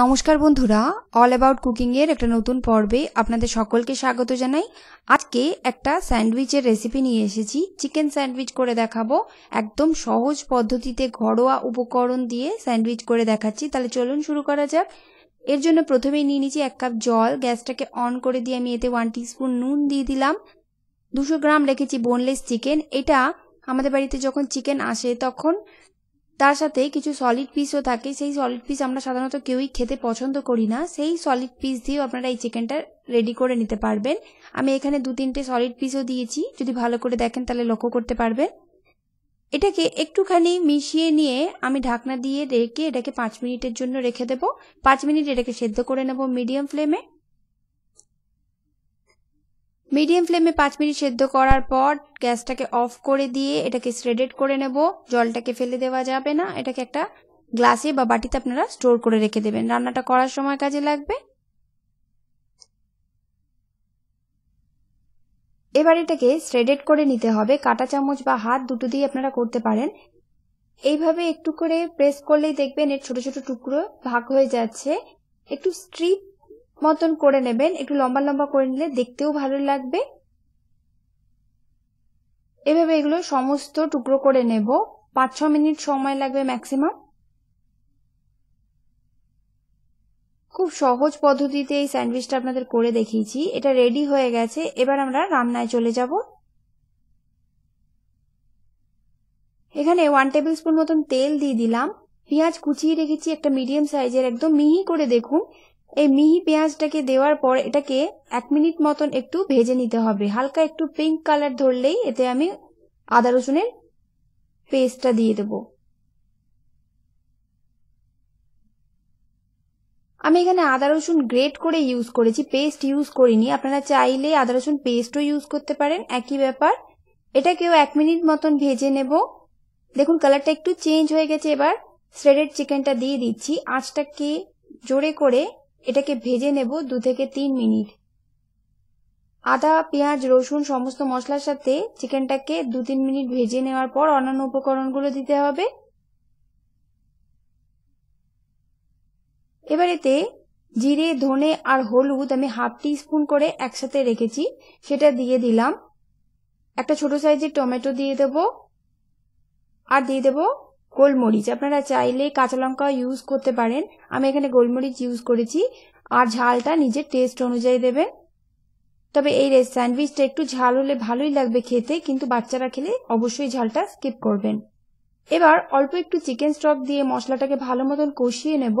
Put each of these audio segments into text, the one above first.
নমস্কার বন্ধুরা all about কুকিংয়ের একটা নতুন পর্বে আপনাদের সকলকে স্বাগত জানাই আজকে একটা স্যান্ডউইচের রেসিপি নিয়ে এসেছি চিকেন স্যান্ডউইচ করে দেখাবো একদম সহজ পদ্ধতিতে ঘরোয়া উপকরণ দিয়ে স্যান্ডউইচ করে দেখাচ্ছি তাহলে চলুন শুরু করা যাক এর জন্য প্রথমেই নিয়ে নিচ্ছি এক কাপ জল গ্যাসটাকে অন করে দিয়ে আমি এতে ওয়ান টিস্পুন নুন দিয়ে দিলাম দুশো গ্রাম রেখেছি বোনলেস চিকেন এটা আমাদের বাড়িতে যখন চিকেন আসে তখন তার সাথে কিছু সলিড পিসও থাকে সেই সলিড পিস আমরা সাধারণত কেউই খেতে পছন্দ করি না সেই সলিড পিস দিয়েও আপনারা এই চিকেনটা রেডি করে নিতে পারবেন আমি এখানে দু তিনটে সলিড পিসও দিয়েছি যদি ভালো করে দেখেন তাহলে লক্ষ্য করতে পারবেন এটাকে একটুখানি মিশিয়ে নিয়ে আমি ঢাকনা দিয়ে রেখে এটাকে পাঁচ মিনিটের জন্য রেখে দেব পাঁচ মিনিট এটাকে সেদ্ধ করে নেব মিডিয়াম ফ্লেমে মিডিয়াম ফ্লেমে পাঁচ মিনিট সেদ্ধ করার পর গ্যাসটাকে অফ করে দিয়ে এটাকে শ্রেডেড করে নেব জলটাকে ফেলে দেওয়া যাবে না এটাকে একটা গ্লাসে বা বাটিতে আপনারা স্টোর করে রেখে দেবেন রান্নাটা করার সময় কাজে লাগবে এবার এটাকে শ্রেডেড করে নিতে হবে কাটা চামচ বা হাত দুটো দিয়ে আপনারা করতে পারেন এইভাবে একটু করে প্রেস করলেই দেখবেন এর ছোট ছোট টুকরো ভাগ হয়ে যাচ্ছে একটু স্ট্রিপ মতন করে নেবেন একটু লম্বা লম্বা করে নিলে দেখতেও ভালো লাগবে এভাবে এগুলো সমস্ত টুকরো করে নেব পাঁচ ছ মিনিট সময় লাগবে ম্যাক্সিমাম খুব সহজ পদ্ধতিতে এই স্যান্ডউইচটা আপনাদের করে দেখিয়েছি এটা রেডি হয়ে গেছে এবার আমরা রান্নায় চলে যাব এখানে ওয়ান টেবিল স্পুন মতন তেল দিয়ে দিলাম পেঁয়াজ কুচিয়ে রেখেছি একটা মিডিয়াম সাইজের একদম মিহি করে দেখুন এই মিহি পেঁয়াজটাকে দেওয়ার পর এটাকে এক মিনিট মতন একটু ভেজে নিতে হবে হালকা একটু পিঙ্ক কালার ধরলেই এতে আমি আদা রসুনের পেস্টটা দিয়ে দেব আমি এখানে আদা রসুন গ্রেট করে ইউজ করেছি পেস্ট ইউজ করিনি আপনারা চাইলে আদা রসুন পেস্টও ইউজ করতে পারেন একই ব্যাপার এটাকেও এক মিনিট মতন ভেজে নেব দেখুন কালারটা একটু চেঞ্জ হয়ে গেছে এবার শ্রেডেড চিকেনটা দিয়ে দিচ্ছি আঁচটাকে জোরে করে এটাকে ভেজে নেব দু থেকে তিন মিনিট আদা পেঁয়াজ রসুন সমস্ত মশলার সাথে চিকেনটাকে দু তিন মিনিট ভেজে নেওয়ার পর অন্যান্য উপকরণগুলো দিতে হবে এবার এতে জিরে ধনে আর হলুদ আমি হাফ টি স্পুন করে একসাথে রেখেছি সেটা দিয়ে দিলাম একটা ছোট সাইজের টমেটো দিয়ে দেব আর দিয়ে দেব গোলমরিচ আপনারা চাইলে কাঁচা লঙ্কা ইউজ করতে পারেন আমি এখানে গোলমরিচ ইউজ করেছি আর ঝালটা নিজের টেস্ট অনুযায়ী দেবেন তবে এই স্যান্ডউইচটা একটু ঝাল হলে ভালোই লাগবে খেতে কিন্তু বাচ্চারা খেলে অবশ্যই ঝালটা স্কিপ করবেন এবার অল্প একটু চিকেন স্টক দিয়ে মশলাটাকে ভালো মতন কষিয়ে নেব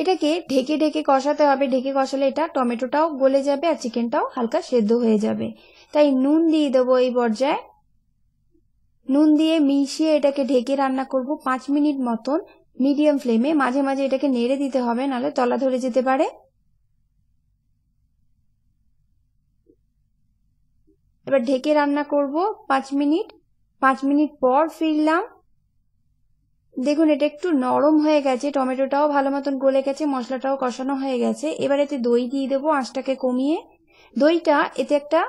এটাকে ঢেকে ঢেকে কষাতে হবে ঢেকে কষালে এটা টমেটোটাও গলে যাবে আর চিকেনটাও হালকা সেদ্ধ হয়ে যাবে তাই নুন দিয়ে দেবো এই পর্যায়ে নুন দিয়ে মিশিয়ে এটাকে ঢেকে রান্না করব পাঁচ মিনিট মতন মিডিয়াম ফ্লেমে মাঝে মাঝে এটাকে নেড়ে দিতে হবে নাহলে তলা ধরে যেতে পারে এবার ঢেকে রান্না করব পাঁচ মিনিট পাঁচ মিনিট পর ফিরলাম দেখুন এটা একটু নরম হয়ে গেছে টমেটোটাও ভালো মতন গলে গেছে মশলাটাও কষানো হয়ে গেছে এবার এতে দই দিয়ে দেবো আঁচটাকে কমিয়ে দইটা এতে একটা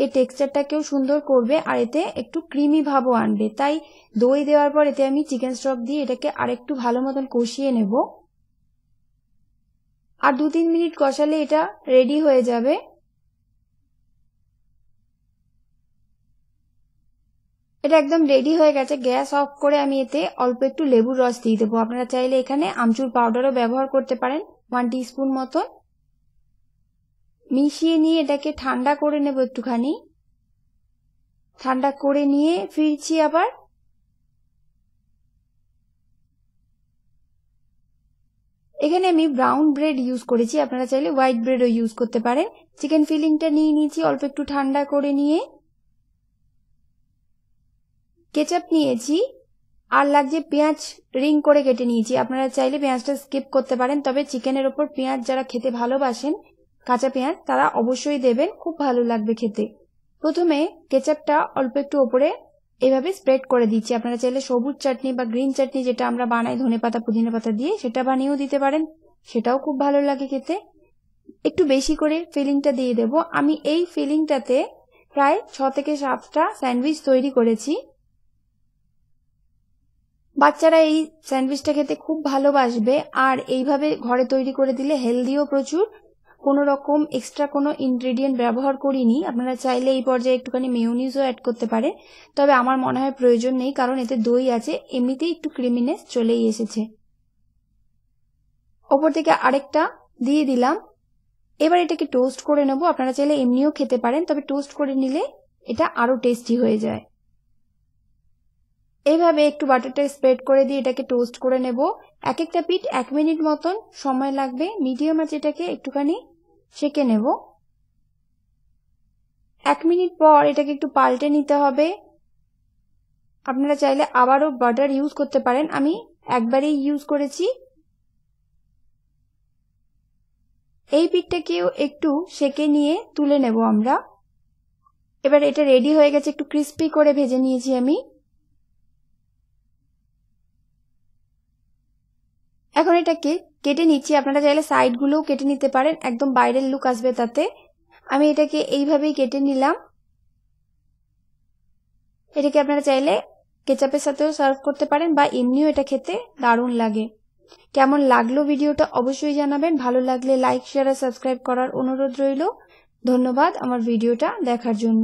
এর টেক্সচারটাকেও সুন্দর করবে আর এতে একটু ক্রিমি ভাবও আনবে তাই দই দেওয়ার পর এতে আমি চিকেন স্টক দিয়ে এটাকে আরেকটু ভালো মতন কষিয়ে নেব আর দু তিন মিনিট কষালে এটা রেডি হয়ে যাবে এটা একদম রেডি হয়ে গেছে গ্যাস অফ করে আমি এতে অল্প একটু লেবুর রস দিয়ে দেবো আপনারা চাইলে এখানে আমচুর পাউডারও ব্যবহার করতে পারেন ওয়ান স্পুন মতন মিশিয়ে নিয়ে এটাকে ঠান্ডা করে নেব একটুখানি ঠান্ডা করে নিয়ে ফিরছি আবার এখানে আমি ব্রাউন ব্রেড ইউজ করেছি আপনারা চাইলে হোয়াইট ব্রেডও ইউজ করতে পারেন চিকেন ফিলিংটা নিয়ে নিয়েছি অল্প একটু ঠান্ডা করে নিয়ে কেচাপ নিয়েছি আর লাগছে পেঁয়াজ রিং করে কেটে নিয়েছি আপনারা চাইলে পেঁয়াজটা স্কিপ করতে পারেন তবে চিকেনের ওপর পেঁয়াজ যারা খেতে ভালোবাসেন কাঁচা পেঁয়াজ তারা অবশ্যই দেবেন খুব ভালো লাগবে খেতে প্রথমে কেচাপটা অল্প একটু ওপরে এভাবে স্প্রেড করে দিচ্ছি আপনারা চাইলে সবুজ চাটনি বা গ্রিন চাটনি যেটা আমরা বানাই ধনে পাতা পুদিনা পাতা দিয়ে সেটা বানিয়েও দিতে পারেন সেটাও খুব ভালো লাগে খেতে একটু বেশি করে ফিলিংটা দিয়ে দেব আমি এই ফিলিংটাতে প্রায় ছ থেকে সাতটা স্যান্ডউইচ তৈরি করেছি বাচ্চারা এই স্যান্ডউইচটা খেতে খুব ভালোবাসবে আর এইভাবে ঘরে তৈরি করে দিলে হেলদিও প্রচুর কোনো রকম এক্সট্রা কোনো ইনগ্রেডিয়েন্ট ব্যবহার করিনি আপনারা চাইলে এই পর্যায়ে একটুখানি মেয়নিজও অ্যাড করতে পারে তবে আমার মনে হয় প্রয়োজন নেই কারণ এতে দই আছে এমনিতেই একটু ক্রিমিনেস চলেই এসেছে ওপর থেকে আরেকটা দিয়ে দিলাম এবার এটাকে টোস্ট করে নেব আপনারা চাইলে এমনিও খেতে পারেন তবে টোস্ট করে নিলে এটা আরও টেস্টি হয়ে যায় এভাবে একটু বাটারটা স্প্রেড করে দিয়ে এটাকে টোস্ট করে নেব এক একটা পিঠ এক মিনিট মতন সময় লাগবে মিডিয়াম আছে এটাকে একটুখানি সেঁকে নেব এক মিনিট পর এটাকে একটু পাল্টে নিতে হবে আপনারা চাইলে আবারও বাটার ইউজ করতে পারেন আমি একবারেই ইউজ করেছি এই পিঠটাকেও একটু সেকে নিয়ে তুলে নেব আমরা এবার এটা রেডি হয়ে গেছে একটু ক্রিস্পি করে ভেজে নিয়েছি আমি এখন এটাকে কেটে নিচ্ছি আপনারা চাইলে সাইডগুলোও কেটে নিতে পারেন একদম বাইরের লুক আসবে তাতে আমি এটাকে এইভাবেই কেটে নিলাম এটাকে আপনারা চাইলে কেচাপের সাথেও সার্ভ করতে পারেন বা এমনিও এটা খেতে দারুণ লাগে কেমন লাগলো ভিডিওটা অবশ্যই জানাবেন ভালো লাগলে লাইক শেয়ার আর সাবস্ক্রাইব করার অনুরোধ রইল ধন্যবাদ আমার ভিডিওটা দেখার জন্য